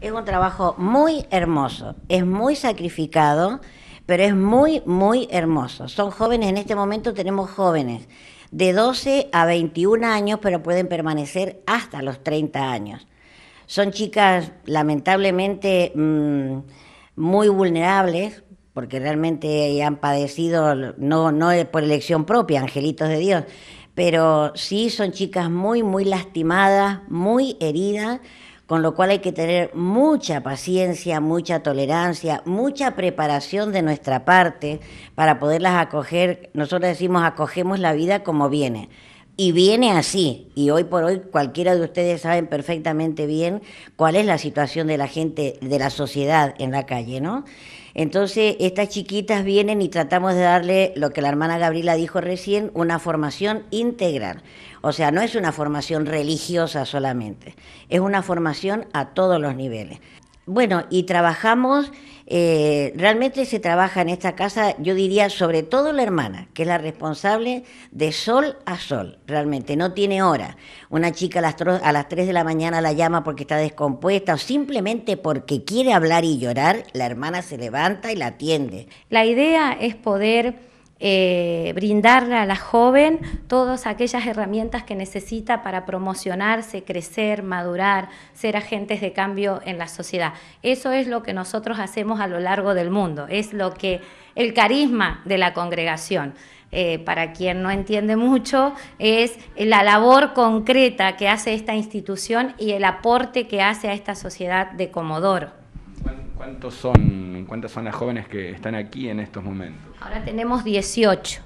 Es un trabajo muy hermoso, es muy sacrificado, pero es muy, muy hermoso. Son jóvenes, en este momento tenemos jóvenes de 12 a 21 años, pero pueden permanecer hasta los 30 años. Son chicas lamentablemente mm, muy vulnerables, porque realmente han padecido, no, no por elección propia, angelitos de Dios, pero sí son chicas muy, muy lastimadas, muy heridas, con lo cual hay que tener mucha paciencia, mucha tolerancia, mucha preparación de nuestra parte para poderlas acoger. Nosotros decimos acogemos la vida como viene. Y viene así, y hoy por hoy cualquiera de ustedes saben perfectamente bien cuál es la situación de la gente, de la sociedad en la calle, ¿no? Entonces, estas chiquitas vienen y tratamos de darle lo que la hermana Gabriela dijo recién, una formación integral. O sea, no es una formación religiosa solamente, es una formación a todos los niveles. Bueno, y trabajamos, eh, realmente se trabaja en esta casa, yo diría sobre todo la hermana, que es la responsable de sol a sol, realmente, no tiene hora. Una chica a las, a las 3 de la mañana la llama porque está descompuesta o simplemente porque quiere hablar y llorar, la hermana se levanta y la atiende. La idea es poder eh, brindarle a la joven todas aquellas herramientas que necesita para promocionarse, crecer, madurar, ser agentes de cambio en la sociedad. Eso es lo que nosotros hacemos a lo largo del mundo, es lo que el carisma de la congregación. Eh, para quien no entiende mucho, es la labor concreta que hace esta institución y el aporte que hace a esta sociedad de Comodoro son, ¿Cuántas son las jóvenes que están aquí en estos momentos? Ahora tenemos 18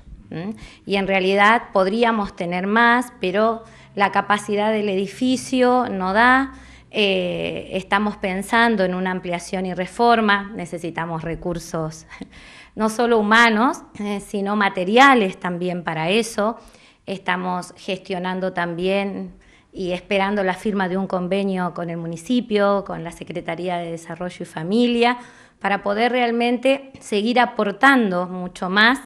y en realidad podríamos tener más, pero la capacidad del edificio no da. Eh, estamos pensando en una ampliación y reforma, necesitamos recursos no solo humanos, eh, sino materiales también para eso. Estamos gestionando también y esperando la firma de un convenio con el municipio, con la Secretaría de Desarrollo y Familia, para poder realmente seguir aportando mucho más